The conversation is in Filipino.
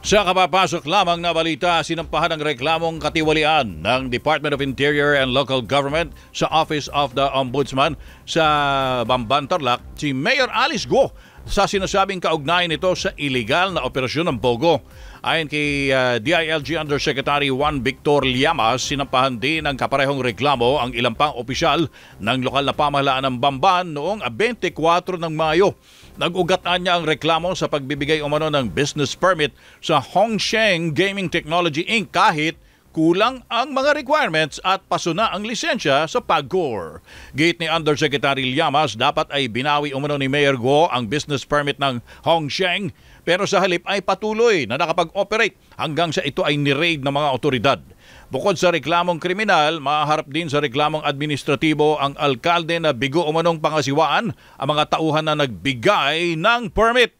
Sa kapapasok lamang na balita, sinampahan ang reklamong katiwalian ng Department of Interior and Local Government sa Office of the Ombudsman sa Bamban, Tarlac, si Mayor Alice Go sa sinasabing kaugnayan nito sa ilegal na operasyon ng Bogo. Ayon kay uh, ah, DILG Undersecretary Juan Victor Llamas, sinampahan din ng kaparehong reklamo ang ilang pang opisyal ng lokal na pamahalaan ng Bamban noong 24 ah, ng Mayo. Nag-ugatan niya ang reklamo sa pagbibigay umano ng business permit sa Hongsheng Gaming Technology Inc. kahit Kulang ang mga requirements at paso na ang lisensya sa PAGCOR. Gate ni Undersecretary Llamas, dapat ay binawi umano ni Mayor Guo ang business permit ng Hong Sheng pero sa halip ay patuloy na nakapag-operate hanggang sa ito ay ni-raid ng mga otoridad. Bukod sa reklamong kriminal, maharap din sa reklamong administratibo ang alkalde na bigo umanong pangasiwaan ang mga tauhan na nagbigay ng permit.